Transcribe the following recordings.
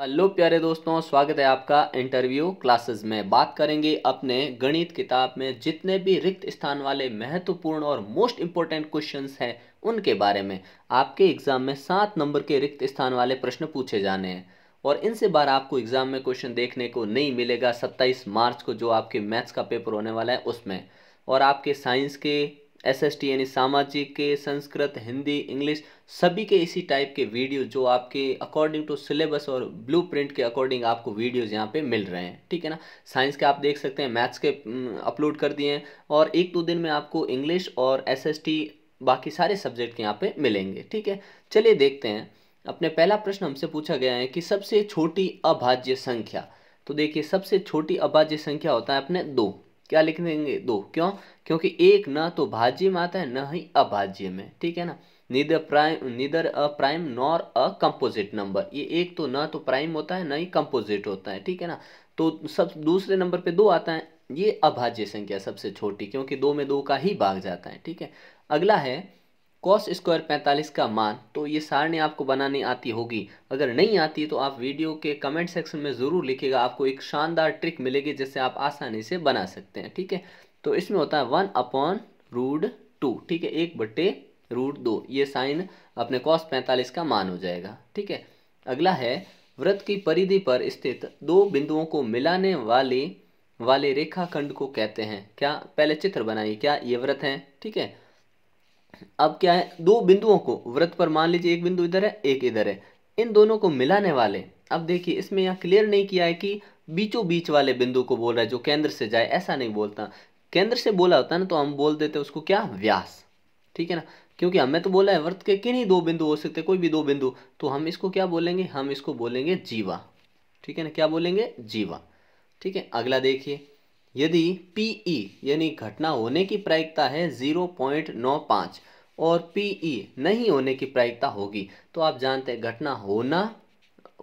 hello प्यारे दोस्तों स्वागत है आपका इंटरव्यू क्लासेस में बात करेंगे अपने गणित किताब में जितने भी रिक्त स्थान वाले महत्वपूर्ण और मोस्ट इम्पोर्टेंट क्वेश्चंस हैं उनके बारे में आपके एग्ज़ाम में सात नंबर के रिक्त स्थान वाले प्रश्न पूछे जाने हैं और इनसे बार आपको एग्ज़ाम में क्वेश्चन देखने को नहीं मिलेगा सत्ताईस मार्च को जो आपके मैथ्स का पेपर होने वाला है उसमें और आपके साइंस के एस एस टी यानी सामाजिक के संस्कृत हिंदी इंग्लिश सभी के इसी टाइप के वीडियो जो आपके अकॉर्डिंग टू सिलेबस और ब्लू प्रिंट के अकॉर्डिंग आपको वीडियोज़ यहाँ पे मिल रहे हैं ठीक है ना साइंस के आप देख सकते हैं मैथ्स के अपलोड कर दिए हैं और एक दो दिन में आपको इंग्लिश और एस एस टी बाकी सारे सब्जेक्ट के यहाँ पे मिलेंगे ठीक है चलिए देखते हैं अपने पहला प्रश्न हमसे पूछा गया है कि सबसे छोटी अभाज्य संख्या तो देखिए सबसे छोटी अभाज्य संख्या होता है अपने दो क्या लिख देंगे दो क्यों क्योंकि एक न तो भाज्य में आता है न ही अभाज्य में ठीक है ना neither prime neither a prime nor a composite number ये एक तो न तो प्राइम होता है न ही कंपोजिट होता है ठीक है ना तो सब दूसरे नंबर पे दो आता है ये अभाज्य संख्या सबसे छोटी क्योंकि दो में दो का ही भाग जाता है ठीक है अगला है कॉस स्क्वायर पैंतालीस का मान तो ये सारणी आपको बनानी आती होगी अगर नहीं आती तो आप वीडियो के कमेंट सेक्शन में ज़रूर लिखिएगा आपको एक शानदार ट्रिक मिलेगी जिससे आप आसानी से बना सकते हैं ठीक है तो इसमें होता है वन अपॉन रूड टू ठीक है एक बट्टे रूट दो ये साइन अपने कॉस पैंतालीस का मान हो जाएगा ठीक है अगला है व्रत की परिधि पर स्थित दो बिंदुओं को मिलाने वाली वाले रेखाखंड को कहते हैं क्या पहले चित्र बनाइए क्या ये व्रत हैं ठीक है अब क्या है दो बिंदुओं को व्रत पर मान लीजिए एक बिंदु इधर है एक इधर है इन दोनों को मिलाने वाले अब देखिए इसमें यहाँ क्लियर नहीं किया है कि बीचों बीच वाले बिंदु को बोल रहा है जो केंद्र से जाए ऐसा नहीं बोलता केंद्र से बोला होता है ना तो हम बोल देते उसको क्या व्यास ठीक है ना क्योंकि हमें तो बोला है व्रत के किन्हीं दो बिंदु हो सकते कोई भी दो बिंदु तो हम इसको क्या बोलेंगे हम इसको बोलेंगे जीवा ठीक है ना क्या बोलेंगे जीवा ठीक है अगला देखिए यदि पी ई e यानी घटना होने की प्रायिकता है 0.95 और पीई e नहीं होने की प्रायिकता होगी तो आप जानते हैं घटना होना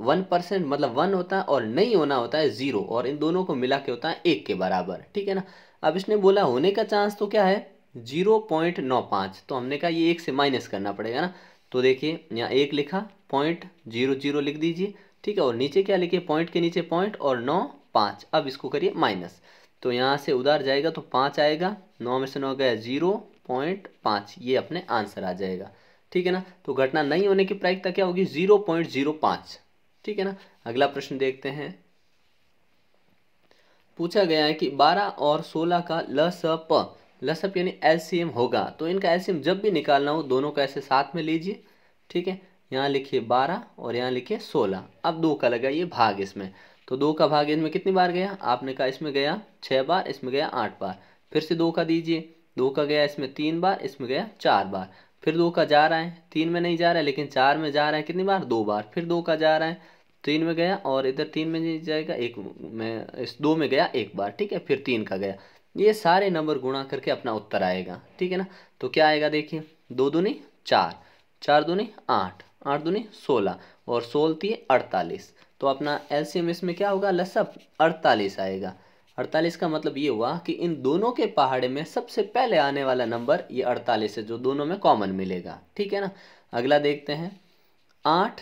वन परसेंट मतलब वन होता है और नहीं होना होता है ज़ीरो और इन दोनों को मिला के होता है एक के बराबर ठीक है ना अब इसने बोला होने का चांस तो क्या है जीरो पॉइंट नौ पाँच तो हमने कहा ये एक से माइनस करना पड़ेगा ना तो देखिए यहाँ एक लिखा पॉइंट जीरो जीरो लिख दीजिए ठीक है और नीचे क्या लिखिए पॉइंट के नीचे पॉइंट और नौ पाँच अब इसको करिए माइनस तो यहाँ से उधार जाएगा तो पाँच आएगा नौ में से नौ गया जीरो पॉइंट पाँच ये अपने आंसर आ जाएगा ठीक है ना तो घटना नहीं होने की प्रायिकता क्या होगी जीरो पॉइंट जीरो पाँच ठीक है ना अगला प्रश्न देखते हैं पूछा गया है कि बारह और सोलह का प लसअप यानी एलसीएम होगा तो इनका एलसीएम जब भी निकालना हो दोनों का ऐसे साथ में लीजिए ठीक है यहाँ लिखिए बारह और यहाँ लिखिए सोलह अब दो का लगाइए भाग इसमें तो दो का भाग इनमें कितनी बार गया आपने कहा इसमें गया छः बार इसमें गया आठ बार फिर से दो का दीजिए दो का गया इसमें तीन बार इसमें गया चार बार फिर दो का जा रहा है तीन में नहीं जा रहा है लेकिन चार में जा रहा है कितनी बार दो बार फिर दो का जा रहा है तीन में गया और इधर तीन में नहीं जाएगा एक में इस दो में गया एक बार ठीक है फिर तीन का गया ये सारे नंबर गुणा करके अपना उत्तर आएगा ठीक है ना तो क्या आएगा देखिए दो दूनी चार चार दूनी आठ आठ दूनी सोलह और सोलती है अड़तालीस तो अपना एलसीएम इसमें क्या होगा लसअप अड़तालीस आएगा अड़तालीस का मतलब ये हुआ कि इन दोनों के पहाड़े में सबसे पहले आने वाला नंबर ये अड़तालीस है जो दोनों में कॉमन मिलेगा ठीक है ना अगला देखते हैं आठ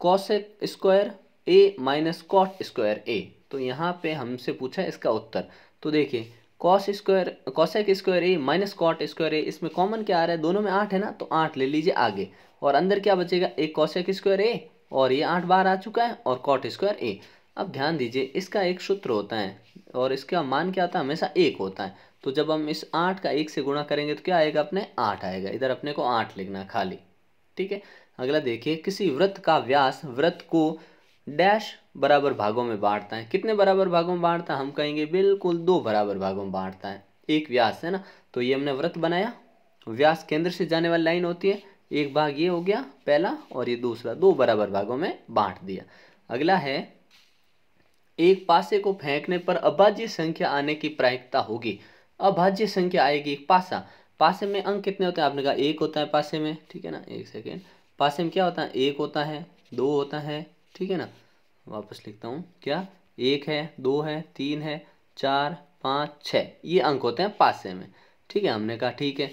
cosec square A minus cot square A तो यहाँ पे हमसे पूछा इसका उत्तर तो देखिए cos square cosec square A minus cot square A इसमें कॉमन क्या आ रहा है दोनों में आठ है ना तो आठ ले लीजिए आगे और अंदर क्या बचेगा एक कॉसेक स्क्वायर ए और ये आठ बार आ चुका है और कॉट स्क्वायर ए अब ध्यान दीजिए इसका एक सूत्र होता है और इसका मान क्या आता है हमेशा एक होता है तो जब हम इस आठ का एक से गुणा करेंगे तो क्या आएगा अपने आठ आएगा इधर अपने को आठ लिखना खाली ठीक है अगला देखिए किसी व्रत का व्यास व्रत को डैश बराबर भागों में बांटता है कितने बराबर भागों में बांटता है हम कहेंगे बिल्कुल दो बराबर भागों में बांटता है एक व्यास है ना तो ये हमने व्रत बनाया व्यास केंद्र से जाने वाली लाइन होती है एक भाग ये हो गया पहला और ये दूसरा दो बराबर भागों में बांट दिया अगला है एक पासे को फेंकने पर अभाज्य संख्या आने की प्रायिकता होगी अभाज्य संख्या आएगी एक पासा पासे में अंक कितने होते हैं आपने कहा एक होता है पासे में ठीक है ना एक सेकेंड पासे में क्या होता है एक होता है दो होता है ठीक है ना वापस लिखता हूँ क्या एक है दो है तीन है चार पाँच छः ये अंक होते हैं पासे में ठीक है हमने कहा ठीक है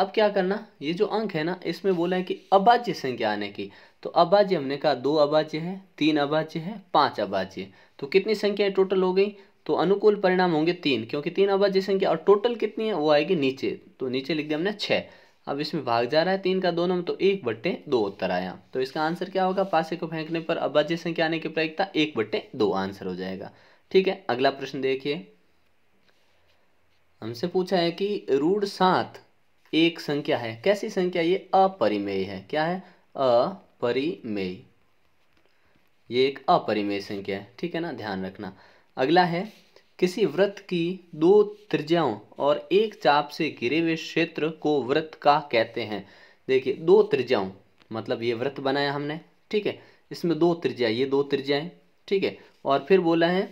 अब क्या करना ये जो अंक है ना इसमें बोला है कि अभाज्य संख्या आने की तो अभाज्य हमने कहा दो अभाज्य है तीन अभाज्य है पांच अभाज्य तो कितनी संख्याएं टोटल हो गई तो अनुकूल परिणाम होंगे तीन क्योंकि तीन अभाज्य संख्या और टोटल कितनी है वो आएगी नीचे तो नीचे लिख दिया हमने छः अब इसमें भाग जा रहा है तीन का दोनों में तो एक बट्टे दो उत्तर आया तो इसका आंसर क्या होगा पासे को फेंकने पर अभाज्य संख्या आने की प्रयोगता एक बट्टे दो आंसर हो जाएगा ठीक है अगला प्रश्न देखिए हमसे पूछा है कि रूढ़ सात एक संख्या है कैसी संख्या ये अपरिमेय है क्या है अपरिमेय ये एक अपरिमेय संख्या है ठीक है ना ध्यान रखना अगला है किसी वृत्त की दो त्रिज्याओं और एक चाप से घिरे हुए क्षेत्र को वृत्त का कहते हैं देखिए दो त्रिज्याओं मतलब ये वृत्त बनाया हमने ठीक है इसमें दो त्रिज्या ये दो त्रिज्याएं ठीक है और फिर बोला है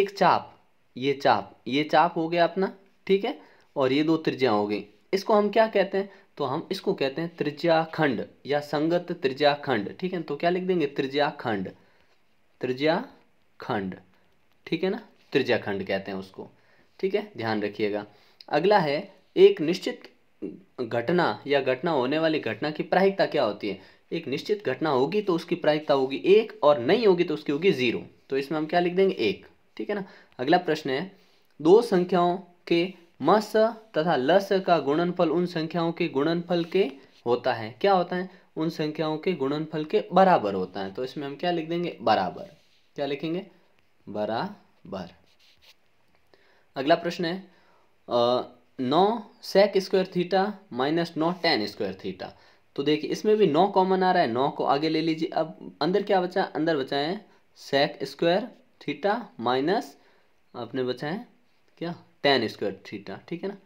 एक चाप ये चाप ये चाप हो गया अपना ठीक है और ये दो त्रिज्या हो गई इसको हम क्या कहते हैं तो हम इसको कहते हैं त्रिज्याखंड या संगत त्रिज्याखंड ठीक है तो क्या लिख देंगे त्रिज्याखंड त्रिज्याखंड ठीक है ना त्रिज्याखंड कहते हैं उसको ठीक है ध्यान रखिएगा अगला है एक निश्चित घटना या घटना होने वाली घटना की प्रायिकता क्या होती है एक निश्चित घटना होगी तो उसकी प्रायिकता होगी एक और नहीं होगी तो उसकी होगी जीरो तो इसमें हम क्या लिख देंगे एक ठीक है ना अगला प्रश्न है दो संख्याओं के मस तथा लस का गुणनफल उन संख्याओं के गुणनफल के होता है क्या होता है उन संख्याओं के गुणनफल के बराबर होता है तो इसमें हम क्या लिख देंगे बराबर क्या लिखेंगे बराबर अगला प्रश्न है नौ सेक स्क्वायर थीटा माइनस नौ टेन स्क्वायर थीटा तो देखिए इसमें भी नौ कॉमन आ रहा है नौ को आगे ले लीजिए अब अंदर क्या बचा अंदर बचाए सेक स्क्वायर थीटा माइनस आपने बचाए क्या टेन स्क्वायर थीटा ठीक है ना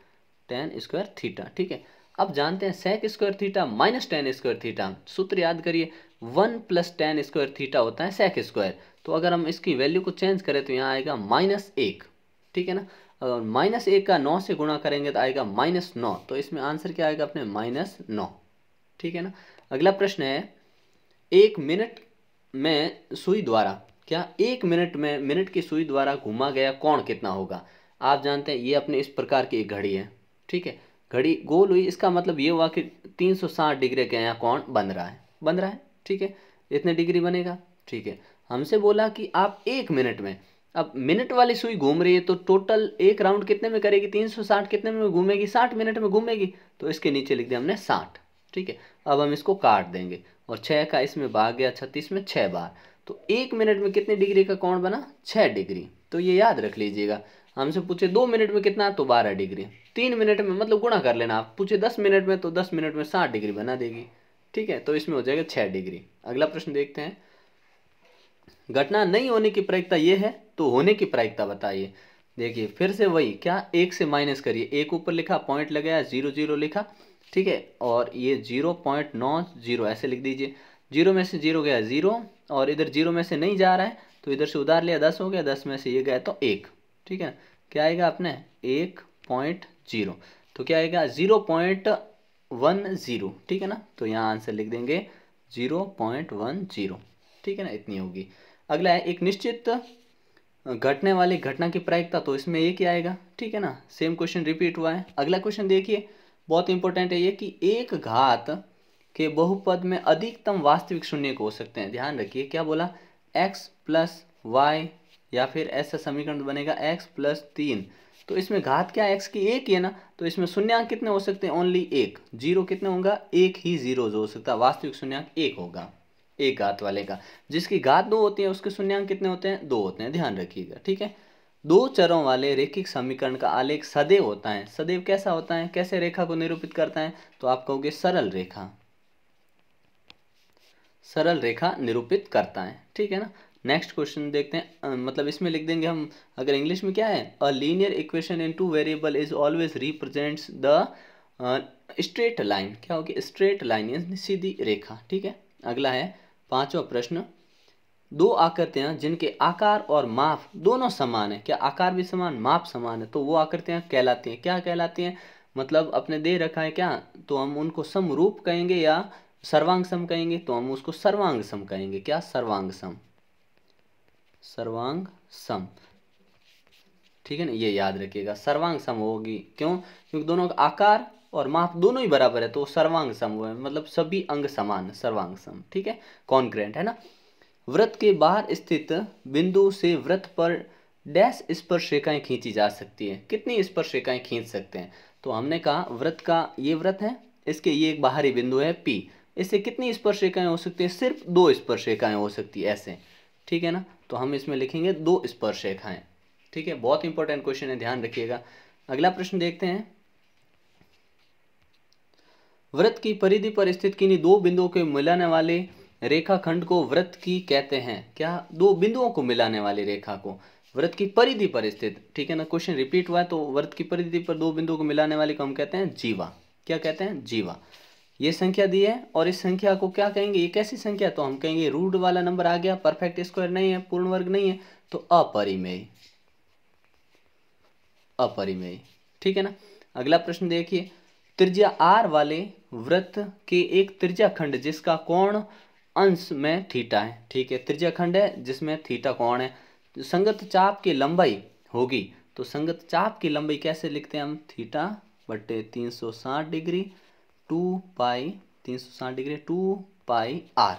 टेन स्क्वायर थीटा ठीक है अब जानते हैं sec square theta minus tan square theta सूत्र याद करिए one plus tan square theta होता है सेक स्क्वायर तो अगर हम इसकी वैल्यू को चेंज करें तो यहाँ आएगा माइनस एक ठीक है ना अगर माइनस एक का नौ से गुणा करेंगे तो आएगा माइनस नौ तो इसमें आंसर क्या आएगा अपने माइनस नौ ठीक है ना अगला प्रश्न है एक मिनट में सुई द्वारा क्या एक मिनट में मिनट की सुई द्वारा घुमा गया कौन कितना होगा आप जानते हैं ये अपने इस प्रकार की एक घड़ी है ठीक है घड़ी गोल हुई इसका मतलब ये हुआ कि 360 डिग्री के यहाँ कौन बन रहा है बन रहा है ठीक है इतने डिग्री बनेगा ठीक है हमसे बोला कि आप एक मिनट में अब मिनट वाली सुई घूम रही है तो टोटल एक राउंड कितने में करेगी 360 कितने में घूमेगी 60 मिनट में घूमेगी तो इसके नीचे लिख दिया हमने 60 ठीक है अब हम इसको काट देंगे और छः का इसमें भाग गया छत्तीस में छः बार तो एक मिनट में कितने डिग्री का कौन बना छः डिग्री तो ये याद रख लीजिएगा हमसे पूछे दो मिनट में कितना तो बारह डिग्री तीन मिनट में मतलब गुणा कर लेना आप पूछे दस मिनट में तो दस मिनट में साठ डिग्री बना देगी ठीक है तो इसमें हो जाएगा छः डिग्री अगला प्रश्न देखते हैं घटना नहीं होने की प्रायिकता ये है तो होने की प्रायिकता बताइए देखिए फिर से वही क्या एक से माइनस करिए एक ऊपर लिखा पॉइंट लगाया जीरो जीरो लिखा ठीक है और ये जीरो पॉइंट नौ जीरो ऐसे लिख दीजिए जीरो में से जीरो गया जीरो और इधर जीरो में से नहीं जा रहा है तो इधर से उधार लिया दस हो गया दस में से ये गया तो एक ठीक है ना क्या आएगा आपने एक पॉइंट जीरो तो क्या आएगा ज़ीरो पॉइंट वन ज़ीरो ठीक है ना तो यहाँ आंसर लिख देंगे जीरो पॉइंट वन जीरो ठीक है ना इतनी होगी अगला है एक निश्चित घटने वाली घटना की प्रायिकता तो इसमें एक क्या आएगा ठीक है ना सेम क्वेश्चन रिपीट हुआ है अगला क्वेश्चन देखिए बहुत इंपॉर्टेंट है ये कि एक घात के बहुपद में अधिकतम वास्तविक शून्य को हो सकते हैं ध्यान रखिए क्या बोला एक्स प्लस वाई या फिर ऐसा समीकरण बनेगा x प्लस तीन तो इसमें घात क्या x की एक ही है ना तो इसमें शून्यंक कितने हो सकते हैं ओनली एक जीरो कितने होगा एक ही जीरो हो सकता है वास्तविक शून्यंक एक होगा एक घात वाले का जिसकी घात दो होती है उसके शून्यंक कितने होते हैं दो होते हैं ध्यान रखिएगा ठीक है दो चरों वाले रेखिक समीकरण का आलेख सदैव होता है सदैव कैसा होता है कैसे रेखा को निरूपित करता है तो आप कहोगे सरल रेखा सरल रेखा निरूपित करता है ठीक है ना नेक्स्ट क्वेश्चन देखते हैं मतलब इसमें लिख देंगे हम अगर इंग्लिश में क्या है a linear equation in two variable is always represents the straight line क्या होगी स्ट्रेट लाइन सीधी रेखा ठीक है अगला है पांचवा प्रश्न दो आकृतियां जिनके आकार और माप दोनों समान है क्या आकार भी समान माप समान है तो वो आकृतियां कहलाती हैं क्या कहलाती हैं मतलब अपने दे रखा है क्या तो हम उनको समरूप कहेंगे या सर्वांग सम कहेंगे तो हम उसको सर्वांग सम कहेंगे क्या सर्वांग सम सर्वांग सम ठीक है ना ये याद रखिएगा सर्वांग सम होगी क्यों क्योंकि दोनों का आकार और माप दोनों ही बराबर है तो सर्वांग सम हुआ है मतलब सभी अंग समान सर्वांग सम ठीक है कॉन्क्रेंट है ना व्रत के बाहर स्थित बिंदु से व्रत पर डैश स्पर्श रेखाएं खींची जा सकती है कितनी स्पर्श रेखाएं खींच सकते हैं तो हमने कहा व्रत का ये व्रत है इसके ये एक बाहरी बिंदु है पी इससे कितनी स्पर्श रेखाएं हो सकती है सिर्फ दो स्पर्श रेखाएं हो सकती है ऐसे ठीक है ना तो हम इसमें लिखेंगे दो स्पर्श रेखाएं ठीक है बहुत इंपॉर्टेंट क्वेश्चन है ध्यान रखिएगा अगला प्रश्न देखते हैं व्रत की परिधि पर स्थित किन्हीं दो बिंदुओं के मिलाने वाले रेखाखंड को व्रत की कहते हैं क्या दो बिंदुओं को मिलाने वाली रेखा को व्रत की परिधि पर स्थित ठीक है ना क्वेश्चन रिपीट हुआ है तो व्रत की परिधि पर दो बिंदुओं को मिलाने वाले को हम कहते हैं जीवा क्या कहते हैं जीवा ये संख्या दी है और इस संख्या को क्या कहेंगे ये कैसी संख्या तो हम कहेंगे रूट वाला नंबर आ गया परफेक्ट स्क्वायर नहीं है पूर्ण वर्ग नहीं है तो अपरिमेय अपरिमेय ठीक है ना अगला प्रश्न देखिए त्रिज्या आर वाले व्रत के एक त्रिज्या खंड जिसका कोण अंश में थीटा है ठीक है त्रिज्या खंड है जिसमें थीटा कोण है तो संगत चाप की लंबाई होगी तो संगत चाप की लंबाई कैसे लिखते हैं हम थीटा बटे तीन सौ साठ डिग्री टू पाई तीन सौ साठ डिग्री टू पाई आर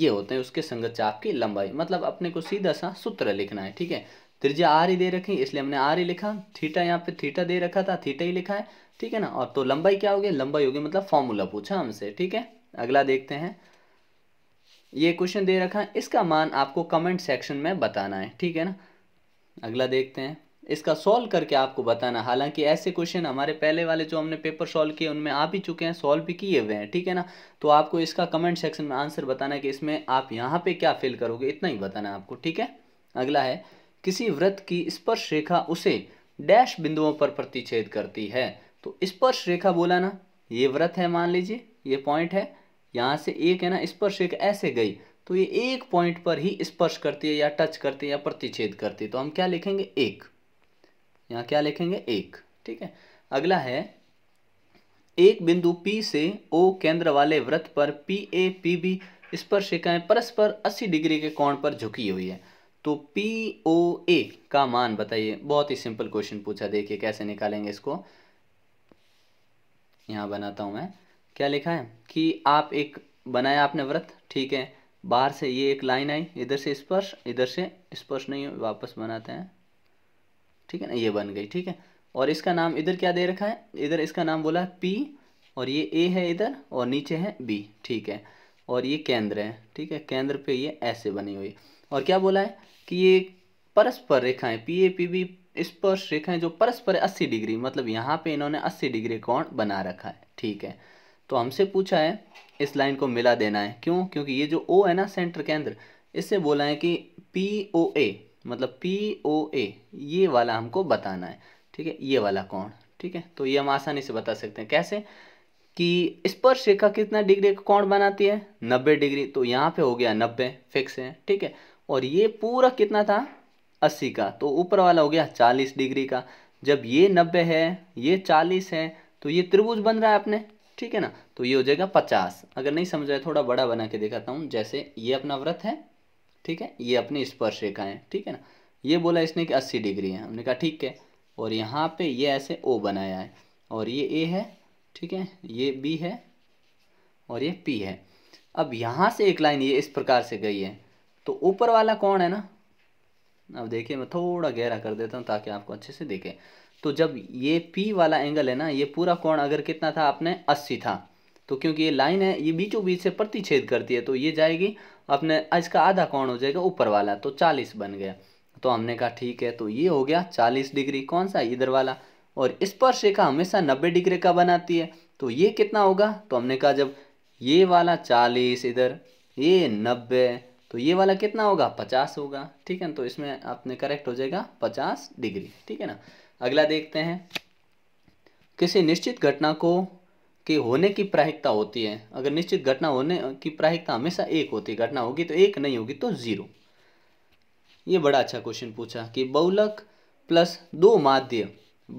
ये होते हैं उसके संगत चाप की लंबाई मतलब अपने को सीधा सा सूत्र लिखना है ठीक है त्रिज्या आर ही दे रखी इसलिए हमने आर ही लिखा थीटा यहाँ पे थीटा दे रखा था थीटा ही लिखा है ठीक है ना और तो लंबाई क्या होगी लंबाई होगी मतलब फॉर्मूला पूछा हमसे ठीक है अगला देखते हैं ये क्वेश्चन दे रखा है इसका मान आपको कमेंट सेक्शन में बताना है ठीक है ना अगला देखते हैं इसका सॉल्व करके आपको बताना हालांकि ऐसे क्वेश्चन हमारे पहले वाले जो हमने पेपर सॉल्व किए उनमें आ भी चुके हैं सॉल्व भी किए हुए हैं ठीक है ना तो आपको इसका कमेंट सेक्शन में आंसर बताना कि इसमें आप यहाँ पे क्या फिल करोगे इतना ही बताना आपको ठीक है अगला है किसी व्रत की स्पर्श रेखा उसे डैश बिंदुओं पर प्रतिच्छेद करती है तो स्पर्श रेखा बोला ना ये व्रत है मान लीजिए ये पॉइंट है यहाँ से एक है ना स्पर्श रेखा ऐसे गई तो ये एक पॉइंट पर ही स्पर्श करती है या टच करती है या प्रतिच्छेद करती है तो हम क्या लिखेंगे एक यहाँ क्या लिखेंगे एक ठीक है अगला है एक बिंदु P से O केंद्र वाले वृत्त पर पी ए पी बी स्पर्शिकाएं परस्पर 80 डिग्री के कोण पर झुकी हुई है तो पी ओ ए का मान बताइए बहुत ही सिंपल क्वेश्चन पूछा देखिए कैसे निकालेंगे इसको यहाँ बनाता हूँ मैं क्या लिखा है कि आप एक बनाया आपने व्रत ठीक है बाहर से ये एक लाइन आई इधर से स्पर्श इधर से स्पर्श नहीं वापस बनाते हैं ठीक है ना ये बन गई ठीक है और इसका नाम इधर क्या दे रखा है इधर इसका नाम बोला है पी और ये ए है इधर और नीचे है बी ठीक है और ये केंद्र है ठीक है केंद्र पे ये ऐसे बनी हुई और क्या बोला है कि ये परस्पर रेखाएं पी ए पी बी स्पर्श रेखाएं जो परस्पर अस्सी डिग्री मतलब यहाँ पे इन्होंने अस्सी डिग्री कोण बना रखा है ठीक है तो हमसे पूछा है इस लाइन को मिला देना है क्यों क्योंकि ये जो ओ है ना सेंटर केंद्र इससे बोला है कि पी ओ ए मतलब पी ओ ए ये वाला हमको बताना है ठीक है ये वाला कौन ठीक है तो ये हम आसानी से बता सकते हैं कैसे कि स्पर्श रेखा कितना डिग्री का कौन बनाती है नब्बे डिग्री तो यहाँ पे हो गया नब्बे फिक्स है ठीक है और ये पूरा कितना था अस्सी का तो ऊपर वाला हो गया चालीस डिग्री का जब ये नब्बे है ये चालीस है तो ये त्रिभुज बन रहा है अपने ठीक है ना तो ये हो जाएगा पचास अगर नहीं समझ आए थोड़ा बड़ा बना के दिखाता हूँ जैसे ये अपना व्रत है ठीक है ये अपनी स्पर्श रेखा है ठीक है ना ये बोला इसने कि अस्सी डिग्री है हमने कहा ठीक है और यहाँ पे ये ऐसे ओ बनाया है और ये ए है ठीक है ये बी है और ये पी है अब यहाँ से एक लाइन ये इस प्रकार से गई है तो ऊपर वाला कौन है ना अब देखिए मैं थोड़ा गहरा कर देता हूँ ताकि आपको अच्छे से देखें तो जब ये पी वाला एंगल है ना ये पूरा कोण अगर कितना था आपने अस्सी था तो क्योंकि ये लाइन है ये बीचों बीच से प्रतिच्छेद करती है तो ये जाएगी अपने इसका आधा कौन हो जाएगा ऊपर वाला तो चालीस बन गया तो हमने कहा ठीक है तो ये हो गया चालीस डिग्री कौन सा इधर वाला और स्पर्श रेखा हमेशा नब्बे डिग्री का बनाती है तो ये कितना होगा तो हमने कहा जब ये वाला चालीस इधर ये नब्बे तो ये वाला कितना होगा पचास होगा ठीक है ना तो इसमें आपने करेक्ट हो जाएगा पचास डिग्री ठीक है ना अगला देखते हैं किसी निश्चित घटना को के होने की प्रायिकता होती है अगर निश्चित घटना होने की प्रायिकता हमेशा एक होती है घटना होगी तो एक नहीं होगी तो ज़ीरो ये बड़ा अच्छा क्वेश्चन पूछा कि बहुलक प्लस दो माध्य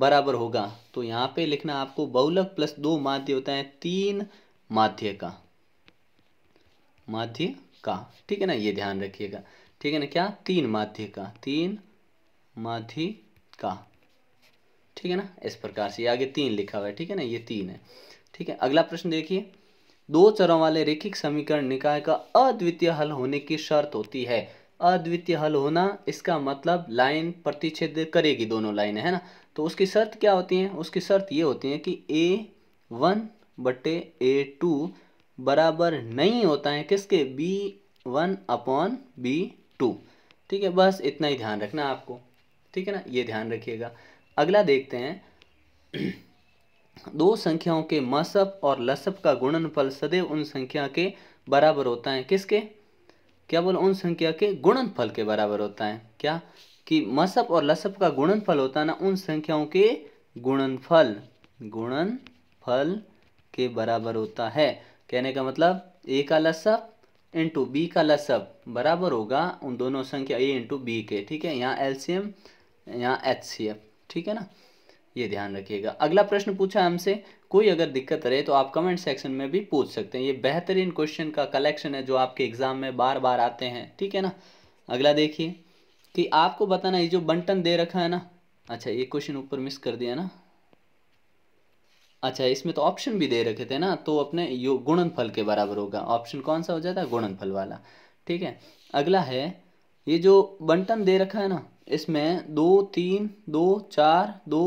बराबर होगा तो यहाँ पे लिखना आपको बहुलक प्लस दो माध्य होता है तीन माध्य का माध्य का ठीक है ना ये ध्यान रखिएगा ठीक है ना क्या तीन माध्य का तीन माध्य का ठीक है ना इस प्रकार से आगे तीन लिखा हुआ है ठीक है ना ये तीन है ठीक है अगला प्रश्न देखिए दो चरों वाले रेखिक समीकरण निकाय का अद्वितीय हल होने की शर्त होती है अद्वितीय हल होना इसका मतलब लाइन प्रतिच्छेद करेगी दोनों लाइनें है ना तो उसकी शर्त क्या होती है उसकी शर्त ये होती है कि ए वन बटे ए टू बराबर नहीं होता है किसके B one upon B two ठीक है बस इतना ही ध्यान रखना आपको ठीक है ना ये ध्यान रखिएगा अगला देखते हैं दो संख्याओं के मसप और लसअप का गुणनफल सदैव उन संख्या के बराबर होता है किसके क्या बोल उन संख्या के गुणनफल के बराबर होता है क्या कि मसप और लसअप का गुणनफल होता है ना उन संख्याओं के गुणनफल गुणनफल के बराबर होता है कहने का मतलब ए का लसप इंटू बी का लसप बराबर होगा उन दोनों संख्या ए इंटू बी के ठीक है यहाँ एल सी एम यहाँ एच सी एफ ठीक है ना ये ध्यान रखिएगा अगला प्रश्न पूछा हमसे कोई अगर दिक्कत रहे तो आप कमेंट सेक्शन में भी पूछ सकते हैं ये बेहतरीन क्वेश्चन का कलेक्शन है जो आपके एग्ज़ाम में बार बार आते हैं ठीक है ना अगला देखिए कि आपको बताना ये जो बंटन दे रखा है ना अच्छा ये क्वेश्चन ऊपर मिस कर दिया ना अच्छा इसमें तो ऑप्शन भी दे रखे थे ना तो अपने यो गुणनफल के बराबर होगा ऑप्शन कौन सा हो जाता है गुणनफल वाला ठीक है अगला है ये जो बंटन दे रखा है ना इसमें दो तीन दो चार दो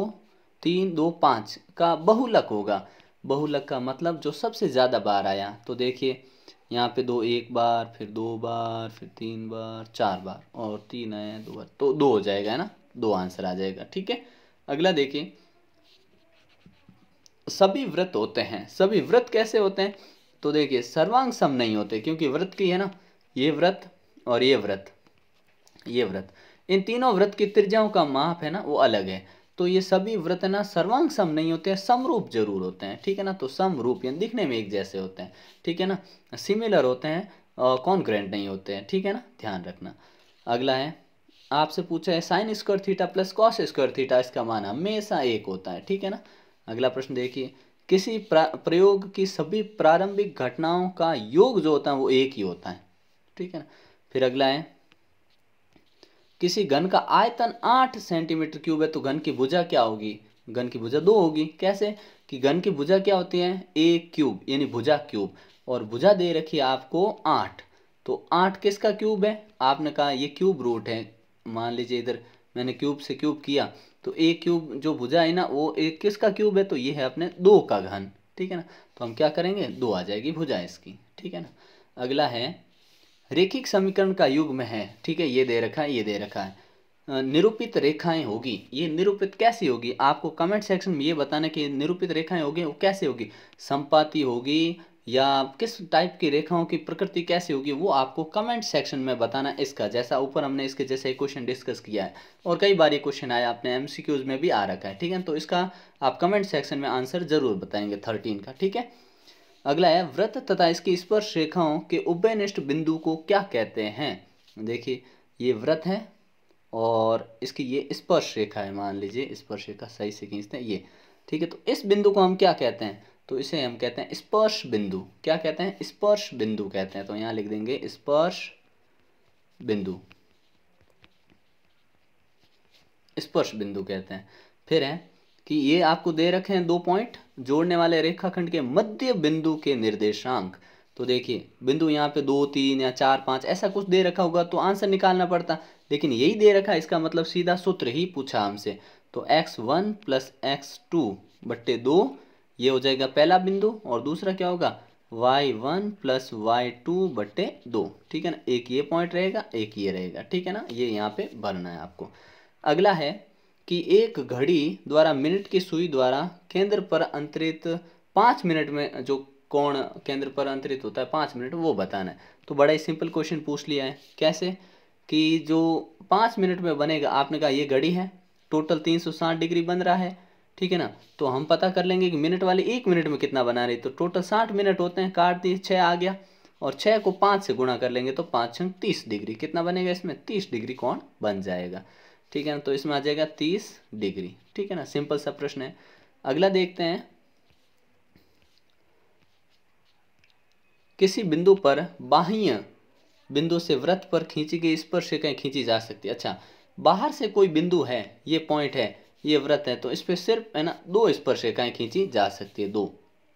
तीन दो पाँच का बहुलक होगा बहुलक का मतलब जो सबसे ज़्यादा बार आया तो देखिए यहाँ पे दो एक बार फिर दो बार फिर तीन बार चार बार और तीन आया दो बार तो दो हो जाएगा है ना दो आंसर आ जाएगा ठीक है अगला देखिए सभी व्रत होते हैं सभी व्रत कैसे होते हैं तो देखिए सर्वांग सम नहीं होते क्योंकि व्रत की है ना ये व्रत और ये व्रत ये व्रत इन तीनों व्रत की त्रिज्याओं का माप है ना वो अलग है तो ये सभी व्रत ना सर्वांग सम नहीं होते हैं समरूप जरूर होते हैं ठीक है ना तो समरूप यानी दिखने में एक जैसे होते हैं ठीक है ना सिमिलर होते हैं कॉन्ग्रेंट नहीं होते हैं ठीक है ना ध्यान रखना अगला है आपसे पूछा है sine square theta plus cos square theta इसका मान हमेशा एक होता है ठीक है ना अगला प्रश्न देखिए किसी प्रयोग की सभी प्रारंभिक घटनाओं का योग जो होता है वो एक ही होता है ठीक है ना फिर अगला है किसी घन का आयतन आठ सेंटीमीटर क्यूब है तो घन की भुजा क्या होगी घन की भुजा दो होगी कैसे कि घन की भुजा क्या होती है ए क्यूब यानी भुजा क्यूब और भुजा दे रखी है आपको आठ तो आठ किसका क्यूब है आपने कहा ये क्यूब रूट है मान लीजिए इधर मैंने क्यूब से क्यूब किया तो ए क्यूब जो भुजा है ना वो एक किसका क्यूब है तो ये है अपने दो का घन ठीक है ना तो हम क्या करेंगे दो आ जाएगी भुजा इसकी ठीक है ना अगला है रेखिक समीकरण का युग में है ठीक है ये दे रखा है ये दे रखा है निरूपित रेखाएं होगी ये निरूपित कैसी होगी आपको कमेंट सेक्शन में ये बताना कि निरूपित रेखाएं होगी वो कैसे होगी संपाति होगी या किस टाइप की रेखाओं की प्रकृति कैसी होगी वो आपको कमेंट सेक्शन में बताना इसका जैसा ऊपर हमने इसके जैसे क्वेश्चन डिस्कस किया है और कई बार ये क्वेश्चन आया आपने एम में भी आ रखा है ठीक है तो इसका आप कमेंट सेक्शन में आंसर ज़रूर बताएंगे थर्टीन का ठीक है अगला है व्रत तथा इसकी स्पर्श रेखाओं के उभयनिष्ठ बिंदु को क्या कहते हैं देखिए ये व्रत है और इसकी ये स्पर्श रेखा है मान लीजिए स्पर्श रेखा सही से खींचते हैं ये ठीक है तो इस बिंदु को हम क्या कहते हैं तो इसे हम कहते हैं स्पर्श बिंदु क्या कहते हैं स्पर्श बिंदु कहते हैं तो यहाँ लिख देंगे स्पर्श बिंदु स्पर्श बिंदु कहते हैं फिर है कि ये आपको दे रखे हैं दो पॉइंट जोड़ने वाले रेखाखंड के मध्य बिंदु के निर्देशांक तो देखिए बिंदु यहाँ पे दो तीन या चार पाँच ऐसा कुछ दे रखा होगा तो आंसर निकालना पड़ता लेकिन यही दे रखा है इसका मतलब सीधा सूत्र ही पूछा हमसे तो x one plus x two बट्टे दो ये हो जाएगा पहला बिंदु और दूसरा क्या होगा y one plus y two बट्टे दो ठीक है ना एक ये पॉइंट रहेगा एक ये रहेगा ठीक है ना ये यहाँ पे भरना है आपको अगला है कि एक घड़ी द्वारा मिनट की सुई द्वारा केंद्र पर अंतरित पाँच मिनट में जो कौन केंद्र पर अंतरित होता है पाँच मिनट वो बताना है तो बड़ा ही सिंपल क्वेश्चन पूछ लिया है कैसे कि जो पाँच मिनट में बनेगा आपने कहा ये घड़ी है टोटल तीन सौ साठ डिग्री बन रहा है ठीक है ना तो हम पता कर लेंगे कि मिनट वाले एक मिनट में कितना बना रही तो टोटल साठ मिनट होते हैं काट दिए छः आ गया और छः को पाँच से गुणा कर लेंगे तो पाँच छंग तीस डिग्री कितना बनेगा इसमें तीस डिग्री कौन बन जाएगा ठीक है ना तो इसमें आ जाएगा तीस डिग्री ठीक है ना सिंपल सा प्रश्न है अगला देखते हैं किसी बिंदु पर बाह्य बिंदु से व्रत पर खींची गई स्पर्शिकाएं खींची जा सकती है अच्छा बाहर से कोई बिंदु है ये पॉइंट है ये व्रत है तो इस पर सिर्फ है ना दो स्पर्शिकाएं खींची जा सकती है दो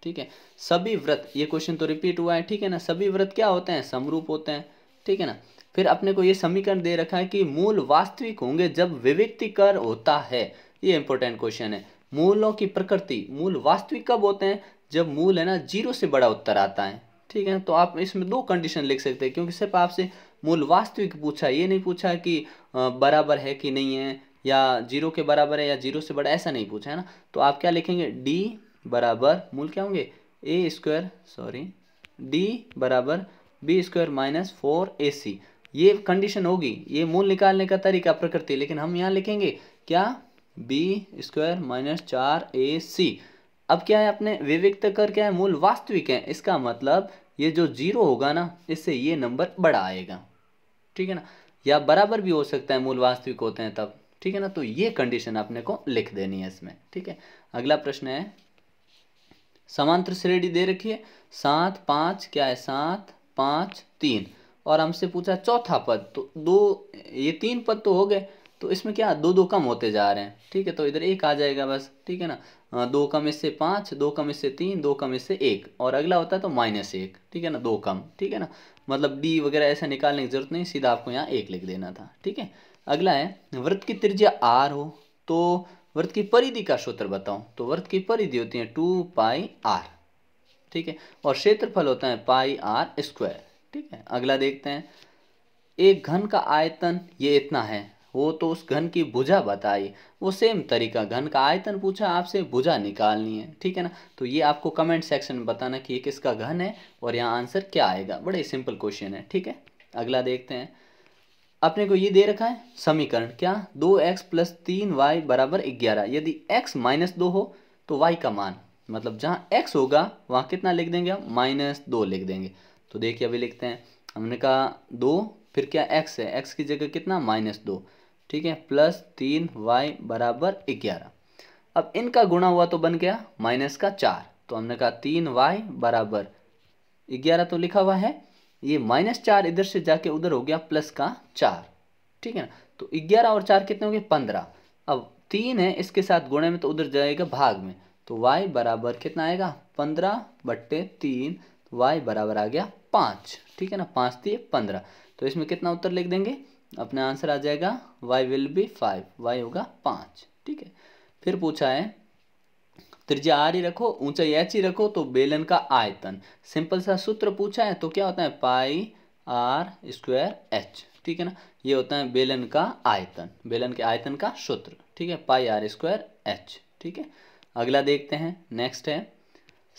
ठीक है सभी व्रत ये क्वेश्चन तो रिपीट हुआ है ठीक है ना सभी व्रत क्या होते हैं समरूप होते हैं ठीक है ना फिर अपने को ये समीकरण दे रखा है कि मूल वास्तविक होंगे जब विविक्तिकर होता है ये इंपॉर्टेंट क्वेश्चन है मूलों की प्रकृति मूल वास्तविक कब होते हैं जब मूल है ना जीरो से बड़ा उत्तर आता है ठीक है तो आप इसमें दो कंडीशन लिख सकते हैं क्योंकि सिर्फ आपसे मूल वास्तविक पूछा ये नहीं पूछा कि बराबर है कि नहीं है या जीरो के बराबर है या जीरो से बड़ा ऐसा नहीं पूछा है ना तो आप क्या लिखेंगे डी बराबर मूल क्या होंगे ए स्क्वायर सॉरी डी बराबर B square minus four A C ये कंडीशन होगी ये मूल निकालने का तरीका प्रकृति लेकिन हम यहाँ लिखेंगे क्या बी स्क्वायर माइनस चार ए सी अब क्या है अपने विविक्त कर क्या है मूल वास्तविक है इसका मतलब ये जो जीरो होगा ना इससे ये नंबर बड़ा आएगा ठीक है ना या बराबर भी हो सकता है मूल वास्तविक होते हैं तब ठीक है ना तो ये कंडीशन अपने को लिख देनी है इसमें ठीक है अगला प्रश्न है समांतर श्रेणी दे रखिए सात पाँच क्या है सात पाँच तीन और हमसे पूछा चौथा पद तो दो ये तीन पद तो हो गए तो इसमें क्या दो दो कम होते जा रहे हैं ठीक है तो इधर एक आ जाएगा बस ठीक है ना दो कम इससे पाँच दो कम इससे तीन दो कम इससे एक और अगला होता है तो माइनस एक ठीक है ना दो कम ठीक है ना मतलब डी वगैरह ऐसा निकालने की जरूरत नहीं सीधा आपको यहाँ एक लिख देना था ठीक है अगला है वृत्त की त्रिज्या आर हो तो वृत्त की परिधि का सूत्र बताओ तो वृत्त की परिधि होती है टू पाई आर ठीक है और क्षेत्रफल होता है पाई आर स्क्वायर ठीक है अगला देखते हैं एक घन का आयतन ये इतना है वो तो उस घन की भुजा बताई वो सेम तरीका घन का आयतन पूछा आपसे भुजा निकालनी है ठीक है ना तो ये आपको कमेंट सेक्शन में बताना कि ये किसका घन है और यहाँ आंसर क्या आएगा बड़े सिंपल क्वेश्चन है ठीक है अगला देखते हैं अपने को ये दे रखा है समीकरण क्या दो एक्स प्लस तीन वाई बराबर ग्यारह यदि एक्स माइनस दो हो तो वाई का मान मतलब जहाँ एक्स होगा वहाँ कितना लिख देंगे हम माइनस दो लिख देंगे तो देखिए अभी लिखते हैं हमने कहा दो फिर क्या एक्स है एक्स की जगह कितना माइनस दो ठीक है प्लस तीन वाई बराबर ग्यारह अब इनका गुणा हुआ तो बन गया माइनस का चार तो हमने कहा तीन वाई बराबर ग्यारह तो लिखा हुआ है ये माइनस चार इधर से जाके उधर हो गया प्लस का चार ठीक है ना तो ग्यारह और चार कितने हो गए पंद्रह अब तीन है इसके साथ गुणे में तो उधर जाएगा भाग में तो y बराबर कितना आएगा पंद्रह बट्टे तीन वाई बराबर आ गया पाँच ठीक है ना पाँच थी पंद्रह तो इसमें कितना उत्तर लिख देंगे अपना आंसर आ जाएगा y will be five y होगा पाँच ठीक है फिर पूछा है त्रिज्या आर ही रखो ऊंचाई एच ही रखो तो बेलन का आयतन सिंपल सा सूत्र पूछा है तो क्या होता है पाई आर स्क्वायर एच ठीक है ना ये होता है बेलन का आयतन बेलन के आयतन का सूत्र ठीक है पाई आर स्क्वायर एच ठीक है अगला देखते हैं नेक्स्ट है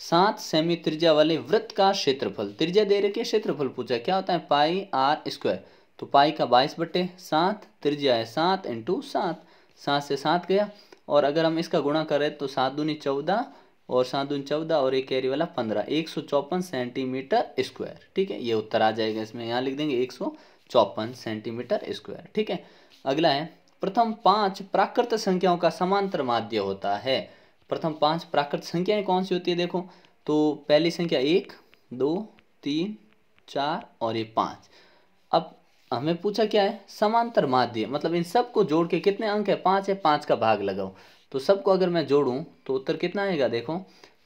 सात सेमी त्रिज्या वाले वृत्त का क्षेत्रफल त्रिज्या दे रखी क्षेत्रफल पूछा क्या होता है पाई आर स्क्वायर तो पाई का बाईस बटे सात त्रिज्या है सात इंटू सात सात से सात गया और अगर हम इसका गुणा करें तो सात दूनी चौदह और सात दूनी चौदह और एक कैरी वाला पंद्रह एक सौ चौपन सेंटीमीटर स्क्वायर ठीक है ये उत्तर आ जाएगा इसमें यहाँ लिख देंगे एक सौ चौपन सेंटीमीटर स्क्वायर ठीक है अगला है प्रथम पांच प्राकृत संख्याओं का समांतर माध्य होता है प्रथम पांच प्राकृत संख्याएं कौन सी होती है देखो तो पहली संख्या एक दो तीन चार और ये पाँच अब हमें पूछा क्या है समांतर माध्य मतलब इन सबको जोड़ के कितने अंक है पाँच है पाँच का भाग लगाओ तो सबको अगर मैं जोड़ूँ तो उत्तर कितना आएगा देखो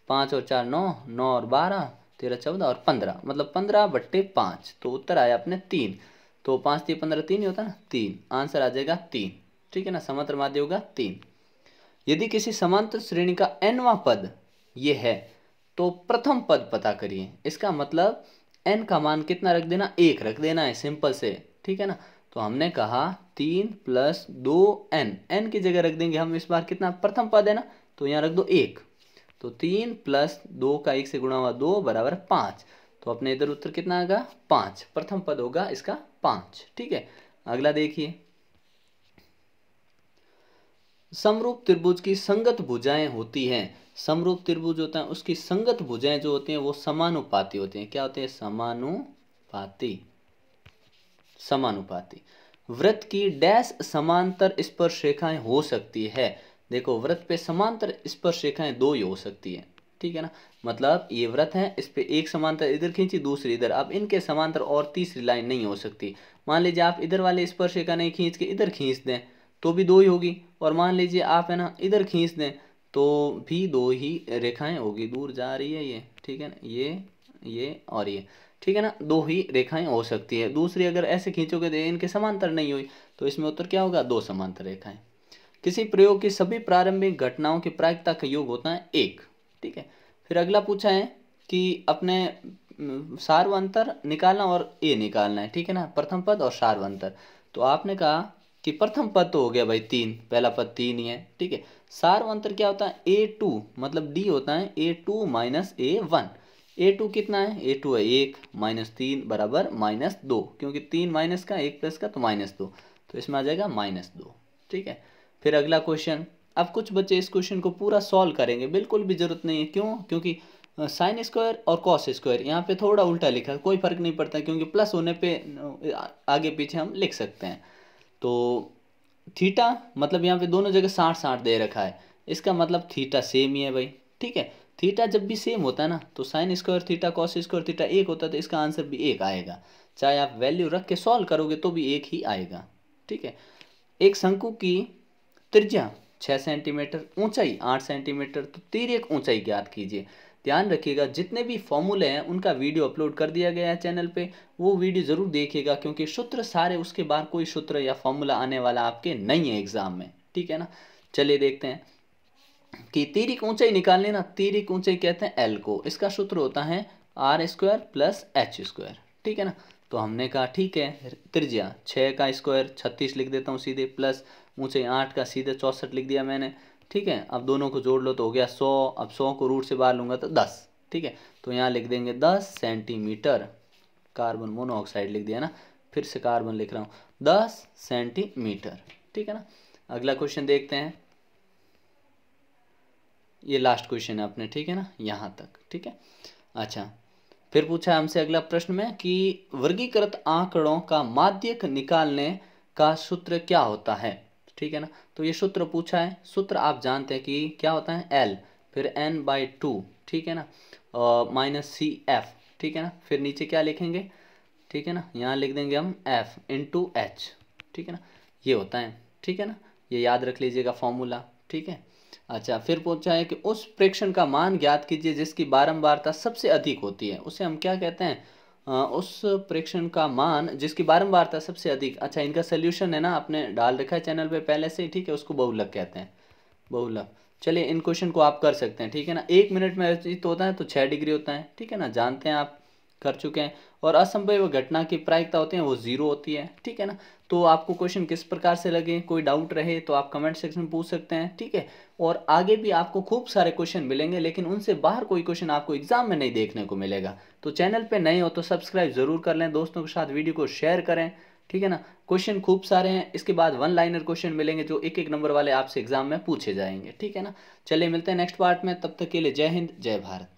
पाँच और चार नौ नौ और बारह तेरह चौदह और पंद्रह मतलब पंद्रह बट्टे पाँच तो उत्तर आया अपने तीन तो पाँच तीन पंद्रह तीन ही होता है ना तीन आंसर आ जाएगा तीन ठीक है ना समांतर माध्य होगा तीन यदि किसी समांतर श्रेणी का एनवा पद ये है तो प्रथम पद पता करिए इसका मतलब एन का मान कितना रख देना एक रख देना है सिंपल से ठीक है ना तो हमने कहा तीन प्लस दो एन एन की जगह रख देंगे हम इस बार कितना प्रथम पद है ना तो यहाँ रख दो एक तो तीन प्लस दो का एक से गुणा हुआ दो बराबर पाँच तो अपने इधर उत्तर कितना आएगा पाँच प्रथम पद होगा इसका पाँच ठीक है अगला देखिए समरूप त्रिभुज की संगत भुजाएं होती हैं समरूप त्रिभुज होता है उसकी संगत भुजाएं जो होती हैं वो समानुपाती होती हैं क्या होते हैं समानुपाती समानुपाती वृत्त की डैश समांतर स्पर्श रेखाएं हो सकती है देखो व्रत पे समांतर स्पर्श रेखाएं दो ही हो सकती है ठीक है ना मतलब ये व्रत है इस पे एक समांतर इधर खींची दूसरी इधर अब इनके समांतर और तीसरी लाइन नहीं हो सकती मान लीजिए आप इधर वाले स्पर्श रेखा नहीं खींच के इधर खींच दें तो भी दो ही होगी और मान लीजिए आप है ना इधर खींच दें तो भी दो ही रेखाएं होगी दूर जा रही है ये ठीक है ना ये ये और ये ठीक है ना दो ही रेखाएं हो सकती है दूसरी अगर ऐसे खींचोगे तो इनके समांतर नहीं हुई तो इसमें उत्तर क्या होगा दो समांतर रेखाएं किसी प्रयोग की सभी प्रारंभिक घटनाओं की प्रायिकता का योग होता है एक ठीक है फिर अगला पूछा है कि अपने सार्वंतर निकालना और ए निकालना है ठीक है ना प्रथम पद और सार्वंतर तो आपने कहा कि प्रथम पद तो हो गया भाई तीन पहला पद तीन ही है ठीक है अंतर क्या होता है ए टू मतलब डी होता है A two minus A one A two कितना है ए टू है एक माइनस तीन बराबर माइनस दो क्योंकि तीन माइनस का एक प्लस का तो माइनस दो तो इसमें आ जाएगा माइनस दो ठीक है फिर अगला क्वेश्चन अब कुछ बच्चे इस क्वेश्चन को पूरा सॉल्व करेंगे बिल्कुल भी जरूरत नहीं है क्यों क्योंकि साइन स्क्वायर और कॉस स्क्वायर यहाँ पे थोड़ा उल्टा लिखा कोई फर्क नहीं पड़ता क्योंकि प्लस होने पर आगे पीछे हम लिख सकते हैं तो थीटा मतलब यहाँ पे दोनों जगह साठ साठ दे रखा है इसका मतलब थीटा सेम ही है भाई ठीक है थीटा जब भी सेम होता है ना तो sine square theta cos square theta एक होता है तो इसका आंसर भी एक आएगा चाहे आप वैल्यू रख के सॉल्व करोगे तो भी एक ही आएगा ठीक है एक शंकु की त्रिज्या छः सेंटीमीटर ऊंचाई आठ सेंटीमीटर तो तीर एक ऊंचाई ज्ञात कीजिए ध्यान रखिएगा जितने भी फॉर्मूले हैं उनका वीडियो अपलोड कर दिया गया है चैनल पे वो वीडियो ज़रूर देखिएगा क्योंकि सूत्र सारे उसके बाहर कोई सूत्र या फॉर्मूला आने वाला आपके नहीं है एग्ज़ाम में ठीक है ना चलिए देखते हैं कि तीरिक ऊंचाई निकाल लेना तीरिक ऊंचाई कहते हैं एल को इसका सूत्र होता है R square plus H square ठीक है ना तो हमने कहा ठीक है त्रिज्या छः का स्क्वायर छत्तीस लिख देता हूँ सीधे प्लस ऊंचाई आठ का सीधे चौंसठ लिख दिया मैंने ठीक है अब दोनों को जोड़ लो तो हो गया सौ अब सौ को रूट से बाहर लूँगा तो दस ठीक है तो यहाँ लिख देंगे दस सेंटीमीटर कार्बन मोनोऑक्साइड लिख दिया ना फिर से कार्बन लिख रहा हूँ दस सेंटीमीटर ठीक है ना अगला क्वेश्चन देखते हैं ये लास्ट क्वेश्चन है अपने ठीक है ना यहाँ तक ठीक है अच्छा फिर पूछा हमसे अगला प्रश्न में कि वर्गीकृत आंकड़ों का माध्यक निकालने का सूत्र क्या होता है ठीक है ना तो ये सूत्र पूछा है सूत्र आप जानते हैं कि क्या होता है एल फिर एन बाई टू ठीक है ना माइनस सी एफ ठीक है ना फिर नीचे क्या लिखेंगे ठीक है ना यहाँ लिख देंगे हम एफ इन टू एच ठीक है ना ये होता है ठीक है ना ये याद रख लीजिएगा फॉर्मूला ठीक है अच्छा फिर पूछा है कि उस प्रेक्षण का मान ज्ञात कीजिए जिसकी बारंबारता सबसे अधिक होती है उसे हम क्या कहते हैं उस प्रेक्षण का मान जिसकी बारंबारता सबसे अधिक अच्छा इनका सोल्यूशन है ना आपने डाल रखा है चैनल पे पहले से ठीक है उसको बहुलक कहते हैं बहुलक चलिए इन क्वेश्चन को आप कर सकते हैं ठीक है ना एक मिनट में अचित होता है तो छः डिग्री होता है ठीक है ना जानते हैं आप कर चुके हैं और असंभव घटना की प्रायिकता होती है वो जीरो होती है ठीक है ना तो आपको क्वेश्चन किस प्रकार से लगे कोई डाउट रहे तो आप कमेंट सेक्शन में पूछ सकते हैं ठीक है और आगे भी आपको खूब सारे क्वेश्चन मिलेंगे लेकिन उनसे बाहर कोई क्वेश्चन आपको एग्जाम में नहीं देखने को मिलेगा तो चैनल पर नए हो तो सब्सक्राइब ज़रूर कर लें दोस्तों के साथ वीडियो को शेयर करें ठीक है ना क्वेश्चन खूब सारे हैं इसके बाद वन लाइनर क्वेश्चन मिलेंगे जो एक एक नंबर वाले आपसे एग्जाम में पूछे जाएंगे ठीक है ना चलिए मिलते हैं नेक्स्ट पार्ट में तब तक के लिए जय हिंद जय भारत